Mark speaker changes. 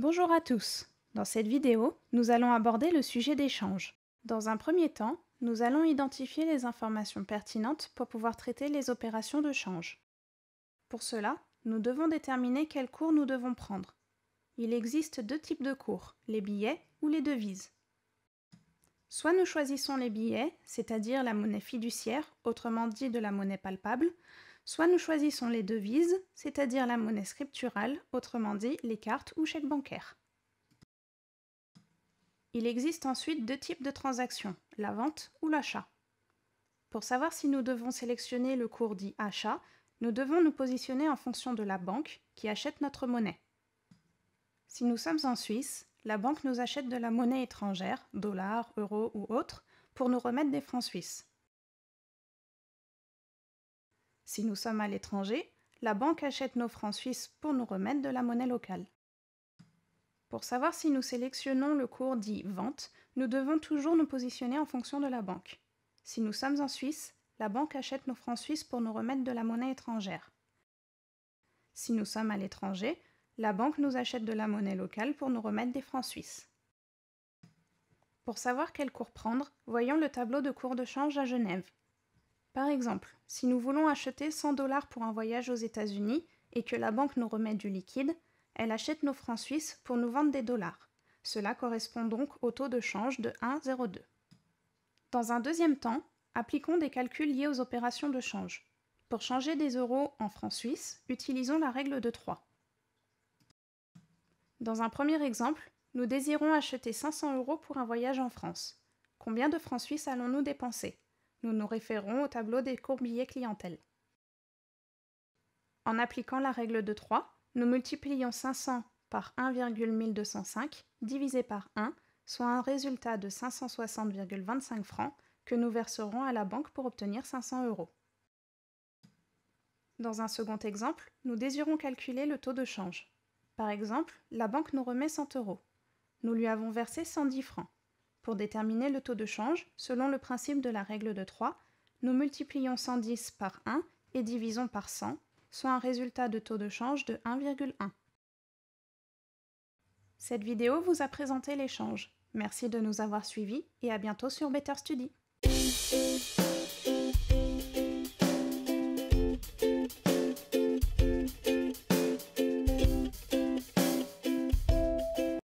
Speaker 1: Bonjour à tous. Dans cette vidéo, nous allons aborder le sujet changes. Dans un premier temps, nous allons identifier les informations pertinentes pour pouvoir traiter les opérations de change. Pour cela, nous devons déterminer quel cours nous devons prendre. Il existe deux types de cours, les billets ou les devises. Soit nous choisissons les billets, c'est-à-dire la monnaie fiduciaire, autrement dit de la monnaie palpable, Soit nous choisissons les devises, c'est-à-dire la monnaie scripturale, autrement dit les cartes ou chèques bancaires. Il existe ensuite deux types de transactions, la vente ou l'achat. Pour savoir si nous devons sélectionner le cours dit achat, nous devons nous positionner en fonction de la banque qui achète notre monnaie. Si nous sommes en Suisse, la banque nous achète de la monnaie étrangère, dollars, euros ou autres, pour nous remettre des francs suisses. Si nous sommes à l'étranger, la banque achète nos francs suisses pour nous remettre de la monnaie locale. Pour savoir si nous sélectionnons le cours dit vente, nous devons toujours nous positionner en fonction de la banque. Si nous sommes en Suisse, la banque achète nos francs suisses pour nous remettre de la monnaie étrangère. Si nous sommes à l'étranger, la banque nous achète de la monnaie locale pour nous remettre des francs suisses. Pour savoir quel cours prendre, voyons le tableau de cours de change à Genève. Par exemple, si nous voulons acheter 100 dollars pour un voyage aux États-Unis et que la banque nous remet du liquide, elle achète nos francs suisses pour nous vendre des dollars. Cela correspond donc au taux de change de 1,02. Dans un deuxième temps, appliquons des calculs liés aux opérations de change. Pour changer des euros en francs suisses, utilisons la règle de 3. Dans un premier exemple, nous désirons acheter 500 euros pour un voyage en France. Combien de francs suisses allons-nous dépenser nous nous référons au tableau des cours clientèle. En appliquant la règle de 3, nous multiplions 500 par 1,1205 divisé par 1, soit un résultat de 560,25 francs que nous verserons à la banque pour obtenir 500 euros. Dans un second exemple, nous désirons calculer le taux de change. Par exemple, la banque nous remet 100 euros. Nous lui avons versé 110 francs. Pour déterminer le taux de change, selon le principe de la règle de 3, nous multiplions 110 par 1 et divisons par 100, soit un résultat de taux de change de 1,1. Cette vidéo vous a présenté l'échange. Merci de nous avoir suivis et à bientôt sur Better Study.